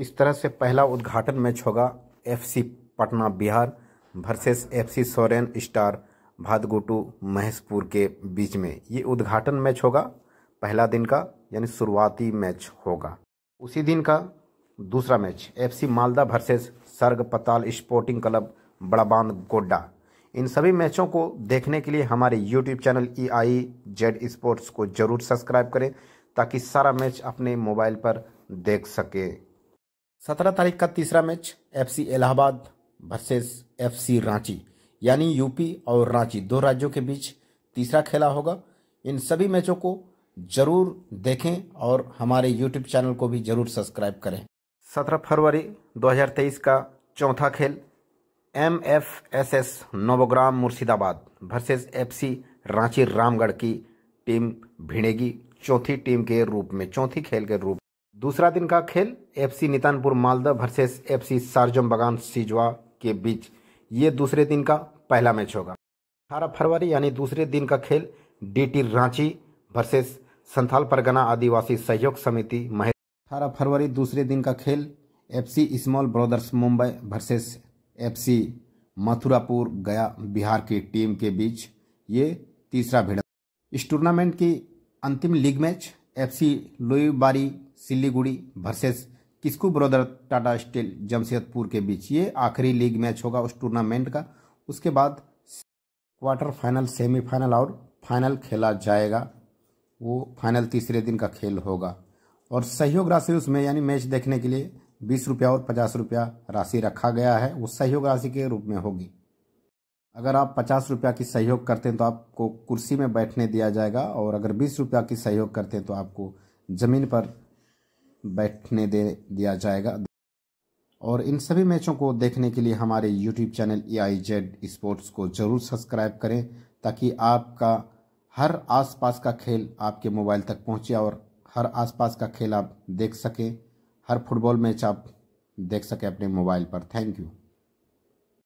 इस तरह से पहला उद्घाटन मैच होगा FC Patna Bihar versus FC Soren star Bhadgutu Maheshpur के बीच में ये उद्घाटन मैच होगा पहला दिन का यानी शुरुआती मैच होगा उसी दिन का दूसरा match FC Malda versus Sarg Patal sporting club Badaban Godda इन सभी मैचों को देखने के लिए हमारे YouTube channel E I Z sports को ज़रूर सब्सक्राइब करें ताकि सारा मैच अपने मोबाइल पर देख सकें सत्रह तारीख का तीसरा match FC Allahabad versus FC Ranchi यानी यूपी और रांची दो राज्यों के बीच तीसरा खेला होगा इन सभी मैचों को जरूर देखें और हमारे यूट्यूब चैनल को भी जरूर सब्सक्राइब करें सत्रह फरवरी 2023 का चौथा खेल M F S S Nabagram Murshidabad versus C Ranchi Ramgarh की टीम भिड़ेगी चौथी टीम के रूप में चौथी खेल के रूप दूसरा दिन का खेल FC Nitanpur Malda versus FC Sarjam Bagan Sijwa के बीच ये दूसरे दिन का पहला मैच होगा अठारह फरवरी यानी दूसरे दिन का खेल डीटी रांची वर्सेस संथाल परगना आदिवासी सहयोग समिति महेश अठारह फरवरी दूसरे दिन का खेल FC small brothers Mumbai versus FC Mathurapur Gaya Bihar की टीम के बीच ये तीसरा भिड़ इस टूर्नामेंट की अंतिम league match FC Loibari Siliguri versus Kisku brother Tata steel Jamshedpur के बीच ये आखिरी लीग मैच होगा उस टूर्नामेंट का उसके बाद क्वार्टर फाइनल सेमीफाइनल और फाइनल खेला जाएगा वो फाइनल तीसरे दिन का खेल होगा और सहयोग राशि उसमें यानी मैच देखने के लिए बीस रुपया और पचास रुपया राशि रखा गया है वो सहयोग राशि के रूप में होगी अगर आप पचास रुपया की सहयोग करते हैं तो आपको कुर्सी में बैठने दिया जाएगा और अगर बीस रुपया की सहयोग करते हैं तो आपको ज़मीन पर बैठने दे दिया जाएगा और इन सभी मैचों को देखने के लिए हमारे YouTube channel A I Z sports को ज़रूर सब्सक्राइब करें ताकि आपका हर आसपास का खेल आपके मोबाइल तक पहुंचे और हर आसपास का खेल आप देख सकें हर फुटबॉल मैच आप देख सकें अपने मोबाइल पर थैंक यू